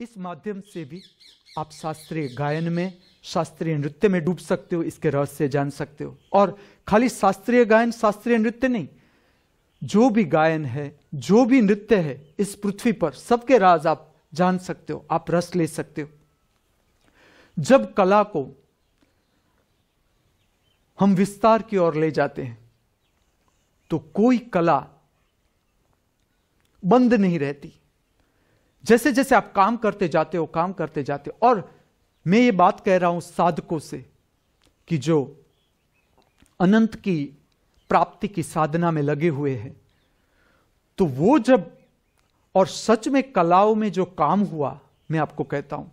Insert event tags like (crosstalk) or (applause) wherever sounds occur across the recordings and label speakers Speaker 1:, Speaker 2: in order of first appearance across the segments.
Speaker 1: इस माध्यम से भी आप शास्त्रीय गायन में शास्त्रीय नृत्य में डूब सकते हो इसके रहस्य जान सकते हो और खाली शास्त्रीय गायन शास्त्रीय नृत्य नहीं जो भी गायन है जो भी नृत्य है इस पृथ्वी पर सबके राज आप जान सकते हो आप रस ले सकते हो जब कला को हम विस्तार की ओर ले जाते हैं तो कोई कला बंद नहीं रहती जैसे जैसे आप काम करते जाते हो काम करते जाते हो और मैं ये बात कह रहा हूं साधकों से कि जो अनंत की प्राप्ति की साधना में लगे हुए हैं तो वो जब और सच में कलाओं में जो काम हुआ मैं आपको कहता हूं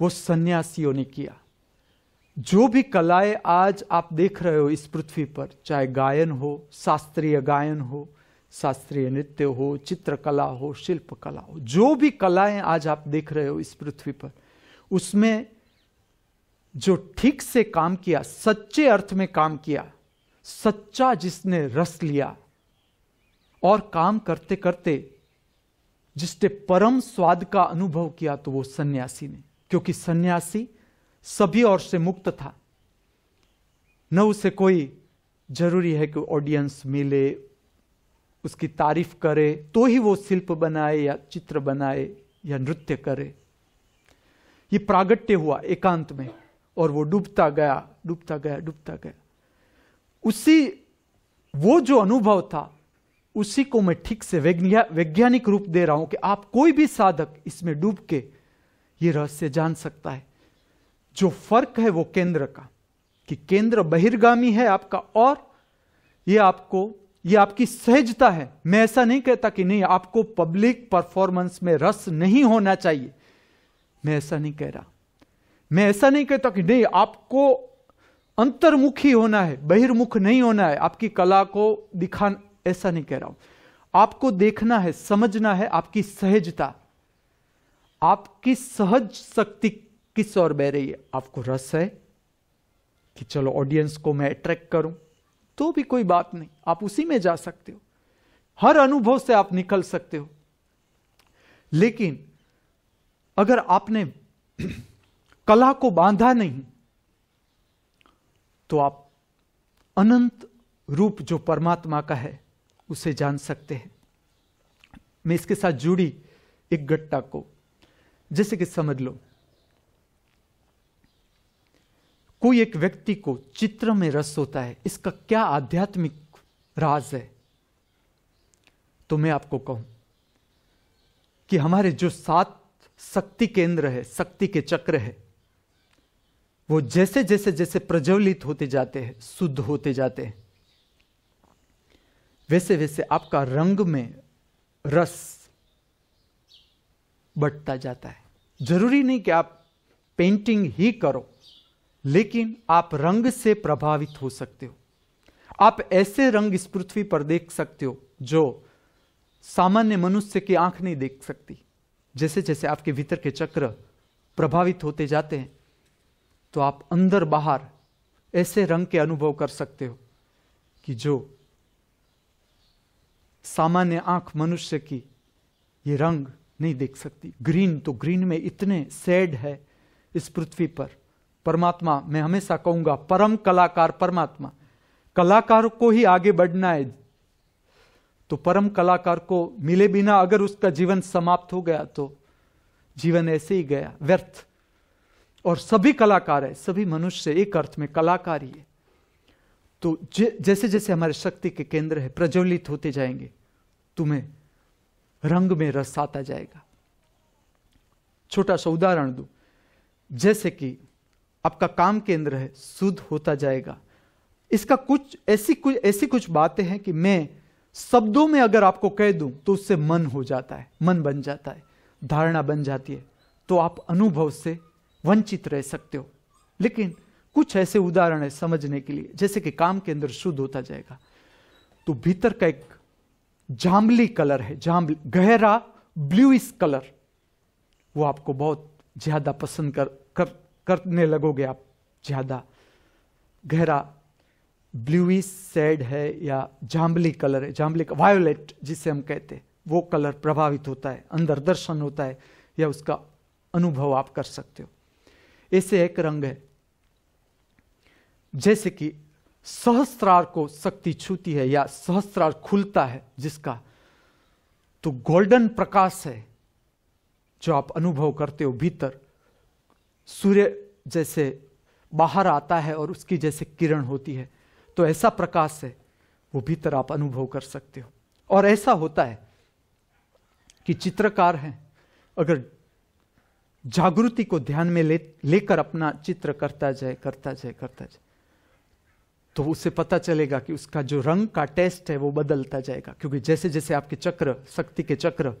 Speaker 1: वो सन्यासियों ने किया जो भी कलाएं आज आप देख रहे हो इस पृथ्वी पर चाहे गायन हो शास्त्रीय गायन हो शास्त्रीय नृत्य हो चित्रकला हो शिल्पकला हो जो भी कलाएं आज आप देख रहे हो इस पृथ्वी पर उसमें जो ठीक से काम किया सच्चे अर्थ में काम किया सच्चा जिसने रस लिया और काम करते करते जिसने परम स्वाद का अनुभव किया तो वो सन्यासी ने क्योंकि सन्यासी सभी और से मुक्त था न उसे कोई जरूरी है कि ऑडियंस मिले उसकी तारीफ करे तो ही वो शिल्प बनाए या चित्र बनाए या नृत्य करे ये प्रागट्य हुआ एकांत में और वो डूबता गया डूबता गया डूबता गया उसी वो जो अनुभव था उसी को मैं ठीक से वैज्ञानिक रूप दे रहा हूं कि आप कोई भी साधक इसमें डूब के ये रहस्य जान सकता है जो फर्क है वो केंद्र का कि केंद्र बहिर्गामी है आपका और ये आपको ये आपकी सहजता है मैं ऐसा नहीं कहता कि नहीं आपको पब्लिक परफॉर्मेंस में रस नहीं होना चाहिए मैं ऐसा नहीं कह रहा मैं ऐसा नहीं कहता कि नहीं आपको अंतर्मुखी होना है बहिर्मुख नहीं होना है आपकी कला को दिखा ऐसा नहीं कह रहा हूं आपको देखना है समझना है आपकी सहजता आपकी सहज शक्ति किस ओर बह रही है आपको रस है कि चलो ऑडियंस को मैं अट्रैक्ट करूं तो भी कोई बात नहीं आप उसी में जा सकते हो हर अनुभव से आप निकल सकते हो लेकिन अगर आपने (clears throat) कला को बांधा नहीं तो आप अनंत रूप जो परमात्मा का है उसे जान सकते हैं मैं इसके साथ जुड़ी एक घटना को जैसे कि समझ लो कोई एक व्यक्ति को चित्र में रस होता है इसका क्या आध्यात्मिक राज है तो मैं आपको कहूं कि हमारे जो सात शक्ति केंद्र है शक्ति के चक्र है वो जैसे जैसे जैसे प्रज्वलित होते जाते हैं शुद्ध होते जाते हैं वैसे वैसे आपका रंग में रस बढ़ता जाता है जरूरी नहीं कि आप पेंटिंग ही करो लेकिन आप रंग से प्रभावित हो सकते हो आप ऐसे रंग इस पृथ्वी पर देख सकते हो जो सामान्य मनुष्य की आंख नहीं देख सकती जैसे जैसे आपके भीतर के चक्र प्रभावित होते जाते हैं तो आप अंदर बाहर ऐसे रंग के अनुभव कर सकते हो कि जो सामान्य आंख मनुष्य की ये रंग नहीं देख सकती ग्रीन तो ग्रीन में इतने सैड है इस पृथ्वी पर परमात्मा मैं हमेशा कहूंगा परम कलाकार परमात्मा कलाकार को ही आगे बढ़ना है तो परम कलाकार को मिले बिना अगर उसका जीवन समाप्त हो गया तो जीवन ऐसे ही गया व्यर्थ और सभी कलाकार है सभी मनुष्य एक अर्थ में कलाकार ही है तो जैसे जैसे हमारे शक्ति के केंद्र है प्रज्वलित होते जाएंगे तुम्हें रंग में रस आता जाएगा छोटा सा उदाहरण दू जैसे कि आपका काम केंद्र है शुद्ध होता जाएगा इसका कुछ ऐसी कुछ ऐसी कुछ बातें हैं कि मैं शब्दों में अगर आपको कह दूं तो उससे मन हो जाता है मन बन जाता है धारणा बन जाती है तो आप अनुभव से वंचित रह सकते हो लेकिन कुछ ऐसे उदाहरण है समझने के लिए जैसे कि काम के अंदर शुद्ध होता जाएगा तो भीतर का एक जामली कलर है जामली गहरा ब्लूइस कलर वो आपको बहुत ज्यादा पसंद कर करने लगोगे आप ज़्यादा गहरा ब्लूइश सेड है या जाम्बली कलर है जाम्बली वायोलेट जिसे हम कहते हैं वो कलर प्रभावित होता है अंदर दर्शन होता है या उसका अनुभव आप कर सकते हो ऐसे एक रंग है जैसे कि सहस्त्रार को शक्ति छूती है या सहस्त्रार खुलता है जिसका तो गोल्डन प्रकाश है जो आप अनुभव करते हो भीतर सूर्य जैसे बाहर आता है और उसकी जैसे किरण होती है तो ऐसा प्रकाश है वो भीतर आप अनुभव कर सकते हो और ऐसा होता है कि चित्रकार हैं अगर जागृति को ध्यान में ले लेकर अपना चित्र करता जाए करता जाए करता जाए तो उसे पता चलेगा कि उसका जो रंग का टेस्ट है वो बदलता जाएगा क्योंकि जैसे जैसे आपके चक्र शक्ति के चक्र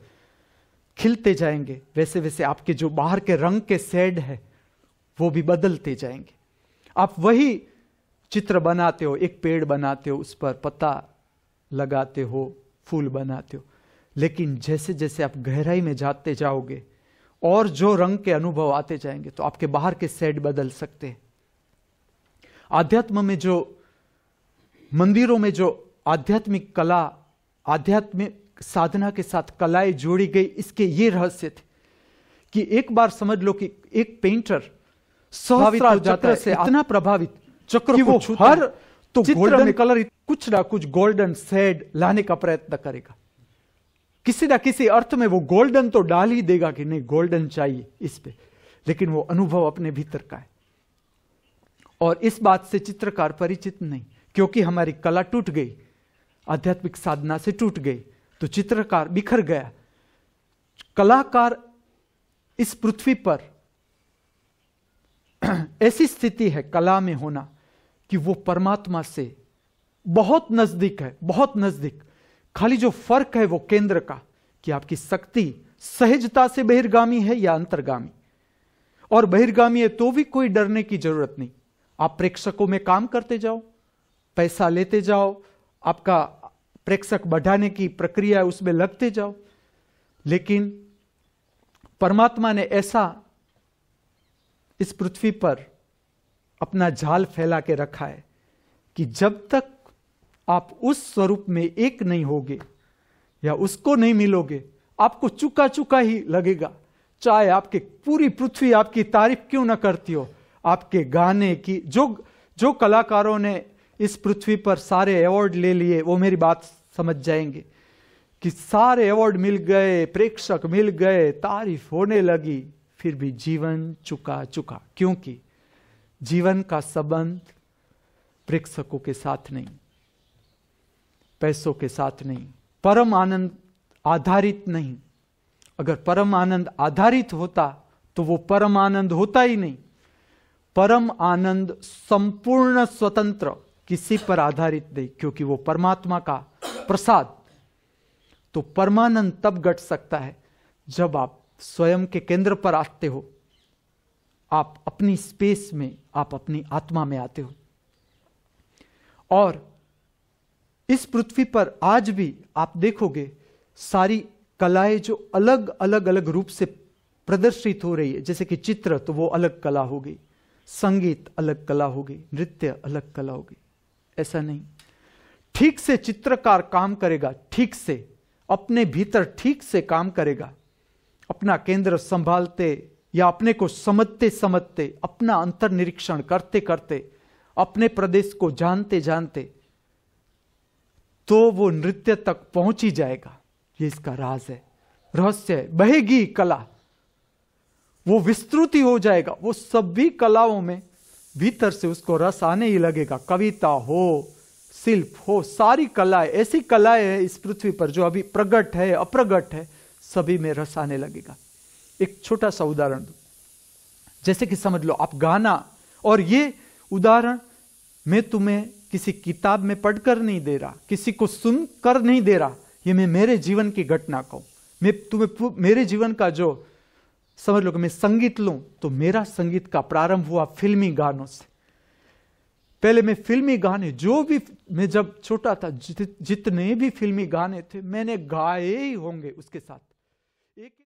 Speaker 1: खिलते जाएंगे वैसे वैसे आपके जो बाहर के रंग के सेड है वो भी बदलते जाएंगे आप वही चित्र बनाते हो एक पेड़ बनाते हो उस पर पत्ता लगाते हो फूल बनाते हो लेकिन जैसे जैसे आप गहराई में जाते जाओगे और जो रंग के अनुभव आते जाएंगे तो आपके बाहर के सेट बदल सकते हैं आध्यात्म में जो मंदिरों में जो आध्यात्मिक कला आध्यात्मिक साधना के साथ कलाएं जोड़ी गई इसके ये रहस्य थे कि एक बार समझ लो कि एक पेंटर चक्र से इतना प्रभावित चक्र वो हर तो गोल्डन कलर कुछ ना कुछ गोल्डन सेड लाने का प्रयत्न करेगा किसी ना किसी अर्थ में वो गोल्डन तो डाल ही देगा कि नहीं गोल्डन चाहिए इस पे लेकिन वो अनुभव अपने भीतर का है और इस बात से चित्रकार परिचित नहीं क्योंकि हमारी कला टूट गई आध्यात्मिक साधना से टूट गई तो चित्रकार बिखर गया कलाकार इस पृथ्वी पर (clears throat) ऐसी स्थिति है कला में होना कि वो परमात्मा से बहुत नजदीक है बहुत नजदीक खाली जो फर्क है वो केंद्र का कि आपकी शक्ति सहजता से बहिर्गामी है या अंतर्गामी और बहिर्गामी है तो भी कोई डरने की जरूरत नहीं आप प्रेक्षकों में काम करते जाओ पैसा लेते जाओ आपका प्रेक्षक बढ़ाने की प्रक्रिया है उसमें लगते जाओ लेकिन परमात्मा ने ऐसा इस पृथ्वी पर अपना जाल फैला के रखा है कि जब तक आप उस स्वरूप में एक नहीं होगे या उसको नहीं मिलोगे आपको चुका चुका ही लगेगा चाहे आपके पूरी पृथ्वी आपकी तारीफ क्यों ना करती हो आपके गाने की जो जो कलाकारों ने इस पृथ्वी पर सारे अवार्ड ले लिए वो मेरी बात समझ जाएंगे कि सारे अवार्ड मिल गए प्रेक्षक मिल गए तारीफ होने लगी फिर भी जीवन चुका चुका क्योंकि जीवन का संबंध प्रेक्षकों के साथ नहीं पैसों के साथ नहीं परम आनंद आधारित नहीं अगर परम आनंद आधारित होता तो वो परम आनंद होता ही नहीं परम आनंद संपूर्ण स्वतंत्र किसी पर आधारित नहीं क्योंकि वो परमात्मा का प्रसाद तो परमानंद तब घट सकता है जब आप स्वयं के केंद्र पर आते हो आप अपनी स्पेस में आप अपनी आत्मा में आते हो और इस पृथ्वी पर आज भी आप देखोगे सारी कलाएं जो अलग अलग अलग रूप से प्रदर्शित हो रही है जैसे कि चित्र तो वो अलग कला होगी संगीत अलग कला होगी नृत्य अलग कला होगी ऐसा नहीं ठीक से चित्रकार काम करेगा ठीक से अपने भीतर ठीक से काम करेगा अपना केंद्र संभालते या अपने को समझते समझते अपना अंतर निरीक्षण करते करते अपने प्रदेश को जानते जानते तो वो नृत्य तक पहुंच ही जाएगा ये इसका राज है रहस्य है बहेगी कला वो विस्तृति हो जाएगा वो सभी कलाओं में भीतर से उसको रस आने ही लगेगा कविता हो शिल्प हो सारी कलाएं ऐसी कलाएं हैं इस पृथ्वी पर जो अभी प्रगट है अप्रगट है सभी में रस आने लगेगा एक छोटा सा उदाहरण दो जैसे कि समझ लो आप गाना और ये उदाहरण मैं तुम्हें किसी किताब में पढ़कर नहीं दे रहा किसी को सुन कर नहीं दे रहा ये मैं मेरे जीवन की घटना कहूं मैं तुम्हें मेरे जीवन का जो समझ लो कि मैं संगीत लूं तो मेरा संगीत का प्रारंभ हुआ फिल्मी गानों से पहले मैं फिल्मी गाने जो भी मैं जब छोटा था जितने भी फिल्मी गाने थे मैंने गाए ही होंगे उसके साथ e que